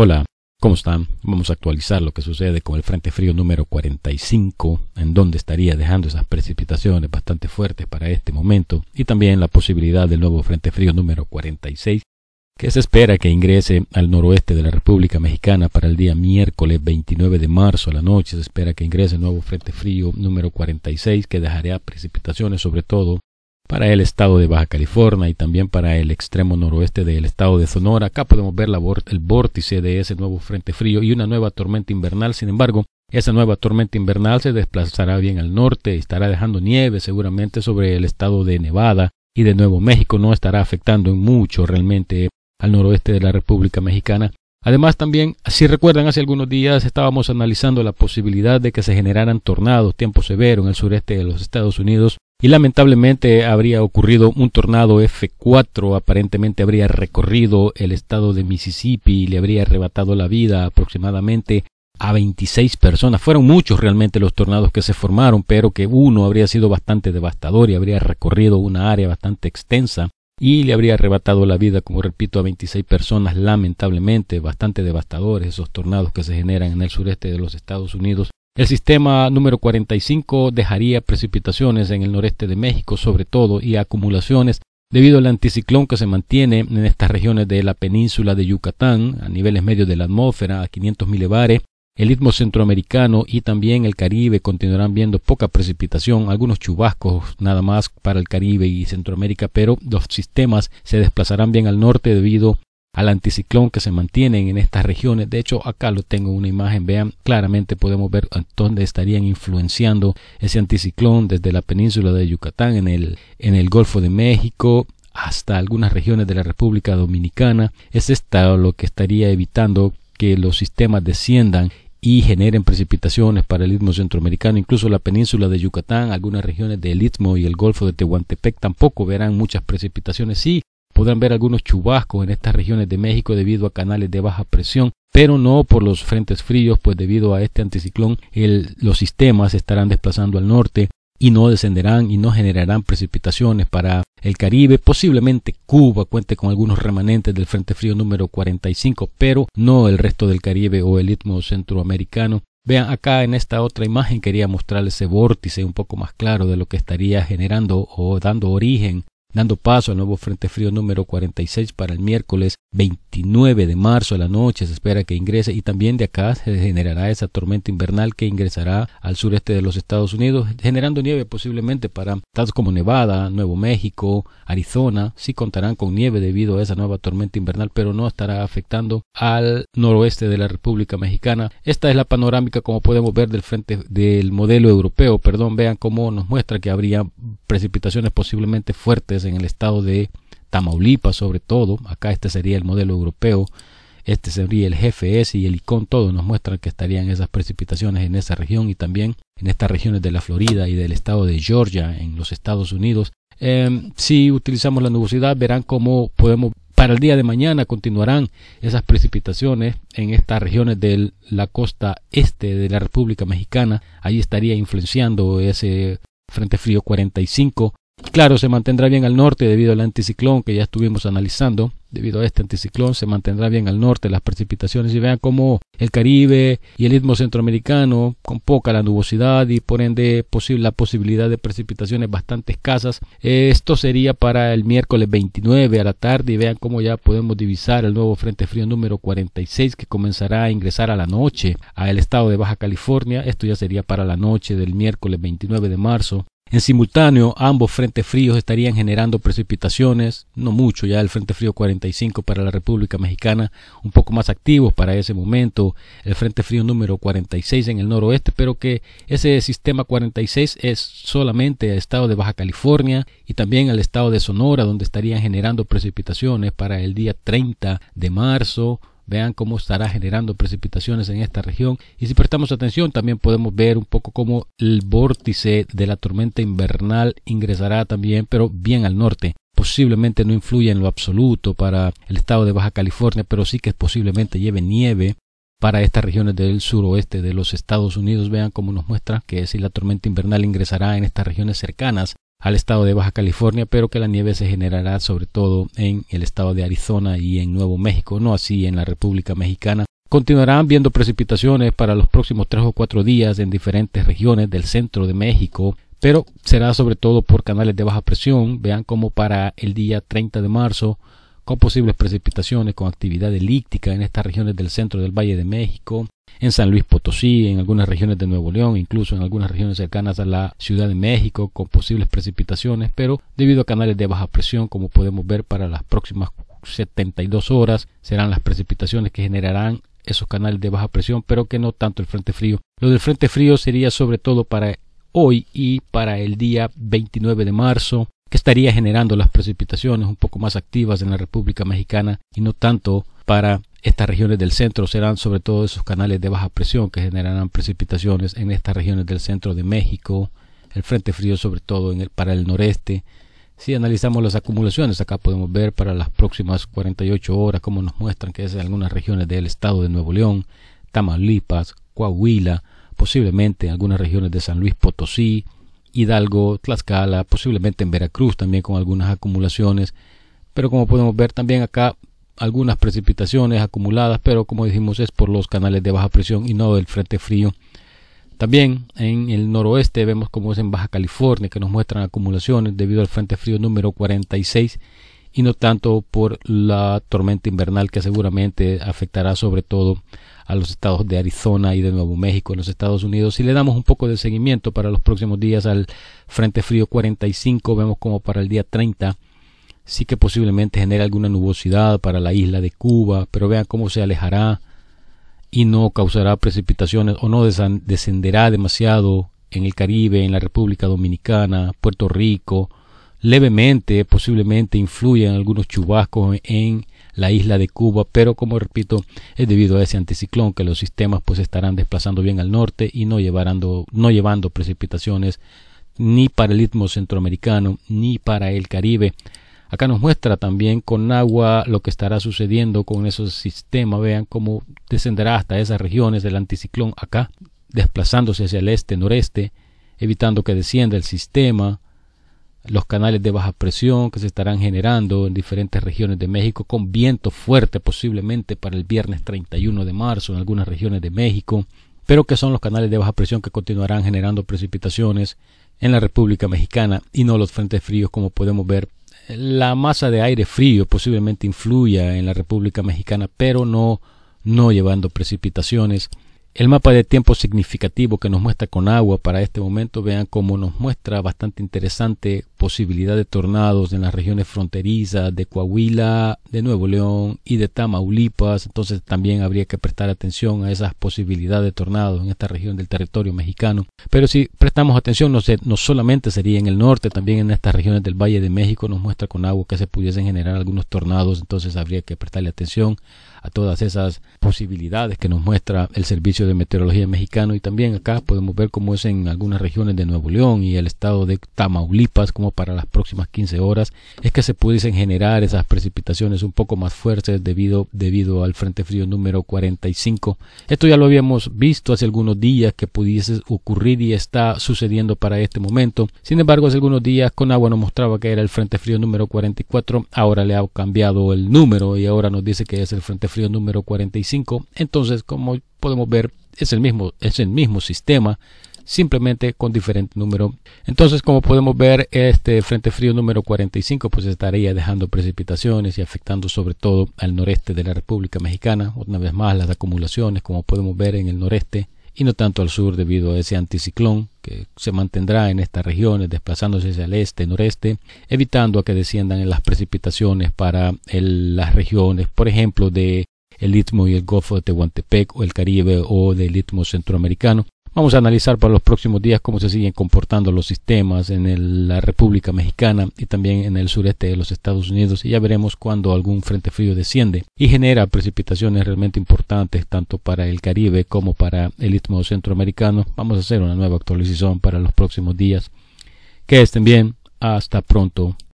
Hola, ¿cómo están? Vamos a actualizar lo que sucede con el Frente Frío número 45, en donde estaría dejando esas precipitaciones bastante fuertes para este momento, y también la posibilidad del nuevo Frente Frío número 46, que se espera que ingrese al noroeste de la República Mexicana para el día miércoles 29 de marzo a la noche. Se espera que ingrese el nuevo Frente Frío número 46 que dejará precipitaciones sobre todo para el estado de Baja California y también para el extremo noroeste del estado de Sonora. Acá podemos ver el vórtice de ese nuevo frente frío y una nueva tormenta invernal. Sin embargo, esa nueva tormenta invernal se desplazará bien al norte y estará dejando nieve seguramente sobre el estado de Nevada y de Nuevo México. No estará afectando mucho realmente al noroeste de la República Mexicana. Además también, si recuerdan, hace algunos días estábamos analizando la posibilidad de que se generaran tornados, tiempo severo en el sureste de los Estados Unidos y lamentablemente habría ocurrido un tornado F4, aparentemente habría recorrido el estado de Mississippi y le habría arrebatado la vida aproximadamente a 26 personas. Fueron muchos realmente los tornados que se formaron, pero que uno habría sido bastante devastador y habría recorrido una área bastante extensa y le habría arrebatado la vida, como repito, a 26 personas, lamentablemente, bastante devastadores esos tornados que se generan en el sureste de los Estados Unidos el sistema número 45 dejaría precipitaciones en el noreste de México sobre todo y acumulaciones debido al anticiclón que se mantiene en estas regiones de la península de Yucatán a niveles medios de la atmósfera a 500 milibares el istmo centroamericano y también el Caribe continuarán viendo poca precipitación, algunos chubascos nada más para el Caribe y Centroamérica, pero los sistemas se desplazarán bien al norte debido al anticiclón que se mantienen en estas regiones. De hecho, acá lo tengo una imagen, vean, claramente podemos ver dónde estarían influenciando ese anticiclón desde la península de Yucatán, en el, en el Golfo de México, hasta algunas regiones de la República Dominicana. Es esto lo que estaría evitando que los sistemas desciendan y generen precipitaciones para el istmo centroamericano, incluso la península de Yucatán, algunas regiones del istmo y el golfo de Tehuantepec tampoco verán muchas precipitaciones. Sí, podrán ver algunos chubascos en estas regiones de México debido a canales de baja presión, pero no por los frentes fríos, pues debido a este anticiclón los sistemas estarán desplazando al norte y no descenderán y no generarán precipitaciones para el Caribe. Posiblemente Cuba cuente con algunos remanentes del Frente Frío número 45, pero no el resto del Caribe o el Istmo Centroamericano. Vean acá en esta otra imagen quería mostrarles ese vórtice un poco más claro de lo que estaría generando o dando origen dando paso al nuevo Frente Frío número 46 para el miércoles 29 de marzo a la noche. Se espera que ingrese y también de acá se generará esa tormenta invernal que ingresará al sureste de los Estados Unidos, generando nieve posiblemente para estados como Nevada, Nuevo México, Arizona. si contarán con nieve debido a esa nueva tormenta invernal, pero no estará afectando al noroeste de la República Mexicana. Esta es la panorámica como podemos ver del frente del modelo europeo. Perdón, vean cómo nos muestra que habría precipitaciones posiblemente fuertes en el estado de Tamaulipas sobre todo, acá este sería el modelo europeo, este sería el GFS y el ICON, todo nos muestran que estarían esas precipitaciones en esa región y también en estas regiones de la Florida y del estado de Georgia en los Estados Unidos. Em, si utilizamos la nubosidad verán cómo podemos para el día de mañana continuarán esas precipitaciones en estas regiones de la costa este de la República Mexicana. Ahí estaría influenciando ese Frente Frío 45 Claro, se mantendrá bien al norte debido al anticiclón que ya estuvimos analizando. Debido a este anticiclón se mantendrá bien al norte las precipitaciones y vean cómo el Caribe y el Istmo Centroamericano con poca la nubosidad y por ende posible, la posibilidad de precipitaciones bastante escasas. Esto sería para el miércoles 29 a la tarde y vean cómo ya podemos divisar el nuevo Frente Frío número 46 que comenzará a ingresar a la noche al estado de Baja California. Esto ya sería para la noche del miércoles 29 de marzo. En simultáneo, ambos frentes fríos estarían generando precipitaciones, no mucho, ya el Frente Frío 45 para la República Mexicana, un poco más activos para ese momento, el Frente Frío número 46 en el noroeste, pero que ese sistema 46 es solamente el estado de Baja California y también el estado de Sonora, donde estarían generando precipitaciones para el día 30 de marzo, Vean cómo estará generando precipitaciones en esta región. Y si prestamos atención, también podemos ver un poco cómo el vórtice de la tormenta invernal ingresará también, pero bien al norte posiblemente no influya en lo absoluto para el estado de Baja California, pero sí que posiblemente lleve nieve para estas regiones del suroeste de los Estados Unidos. Vean cómo nos muestra que si la tormenta invernal ingresará en estas regiones cercanas al estado de Baja California, pero que la nieve se generará sobre todo en el estado de Arizona y en Nuevo México, no así en la República Mexicana. Continuarán viendo precipitaciones para los próximos tres o cuatro días en diferentes regiones del centro de México, pero será sobre todo por canales de baja presión. Vean como para el día 30 de marzo con posibles precipitaciones, con actividad elíptica en estas regiones del centro del Valle de México, en San Luis Potosí, en algunas regiones de Nuevo León, incluso en algunas regiones cercanas a la Ciudad de México, con posibles precipitaciones, pero debido a canales de baja presión, como podemos ver para las próximas 72 horas, serán las precipitaciones que generarán esos canales de baja presión, pero que no tanto el Frente Frío. Lo del Frente Frío sería sobre todo para hoy y para el día 29 de marzo, que estaría generando las precipitaciones un poco más activas en la República Mexicana y no tanto para estas regiones del centro serán sobre todo esos canales de baja presión que generarán precipitaciones en estas regiones del centro de México, el frente frío sobre todo en el, para el noreste. Si analizamos las acumulaciones, acá podemos ver para las próximas 48 horas cómo nos muestran que es en algunas regiones del estado de Nuevo León, Tamaulipas, Coahuila, posiblemente en algunas regiones de San Luis Potosí, Hidalgo, Tlaxcala, posiblemente en Veracruz también con algunas acumulaciones, pero como podemos ver también acá algunas precipitaciones acumuladas, pero como dijimos es por los canales de baja presión y no del frente frío. También en el noroeste vemos como es en Baja California que nos muestran acumulaciones debido al frente frío número 46 y no tanto por la tormenta invernal que seguramente afectará sobre todo a los estados de Arizona y de Nuevo México en los Estados Unidos. Si le damos un poco de seguimiento para los próximos días al Frente Frío 45, vemos como para el día 30 sí que posiblemente genere alguna nubosidad para la isla de Cuba, pero vean cómo se alejará y no causará precipitaciones o no descenderá demasiado en el Caribe, en la República Dominicana, Puerto Rico, levemente posiblemente influyan algunos chubascos en la isla de Cuba, pero como repito, es debido a ese anticiclón que los sistemas pues estarán desplazando bien al norte y no llevarán no llevando precipitaciones ni para el istmo centroamericano ni para el Caribe. Acá nos muestra también con agua lo que estará sucediendo con esos sistemas. Vean cómo descenderá hasta esas regiones del anticiclón acá, desplazándose hacia el este-noreste, evitando que descienda el sistema los canales de baja presión que se estarán generando en diferentes regiones de México con viento fuerte posiblemente para el viernes 31 de marzo en algunas regiones de México, pero que son los canales de baja presión que continuarán generando precipitaciones en la República Mexicana y no los frentes fríos como podemos ver. La masa de aire frío posiblemente influya en la República Mexicana, pero no no llevando precipitaciones. El mapa de tiempo significativo que nos muestra con agua para este momento, vean cómo nos muestra bastante interesante posibilidad de tornados en las regiones fronterizas de Coahuila, de Nuevo León y de Tamaulipas. Entonces también habría que prestar atención a esas posibilidades de tornados en esta región del territorio mexicano. Pero si prestamos atención, no, sé, no solamente sería en el norte, también en estas regiones del Valle de México nos muestra con agua que se pudiesen generar algunos tornados. Entonces habría que prestarle atención a todas esas posibilidades que nos muestra el Servicio de Meteorología Mexicano. Y también acá podemos ver cómo es en algunas regiones de Nuevo León y el estado de Tamaulipas, como para las próximas 15 horas es que se pudiesen generar esas precipitaciones un poco más fuertes debido, debido al Frente Frío número 45. Esto ya lo habíamos visto hace algunos días que pudiese ocurrir y está sucediendo para este momento. Sin embargo, hace algunos días con agua nos mostraba que era el Frente Frío número 44, ahora le ha cambiado el número y ahora nos dice que es el Frente Frío número 45. Entonces, como podemos ver, es el mismo, es el mismo sistema simplemente con diferente número. Entonces, como podemos ver, este frente frío número 45 pues estaría dejando precipitaciones y afectando sobre todo al noreste de la República Mexicana. Una vez más, las acumulaciones, como podemos ver en el noreste y no tanto al sur debido a ese anticiclón que se mantendrá en estas regiones desplazándose hacia el este, noreste, evitando a que desciendan las precipitaciones para las regiones, por ejemplo, de el Istmo y el Golfo de Tehuantepec o el Caribe o del Istmo Centroamericano, Vamos a analizar para los próximos días cómo se siguen comportando los sistemas en la República Mexicana y también en el sureste de los Estados Unidos y ya veremos cuando algún frente frío desciende y genera precipitaciones realmente importantes tanto para el Caribe como para el Istmo Centroamericano. Vamos a hacer una nueva actualización para los próximos días. Que estén bien. Hasta pronto.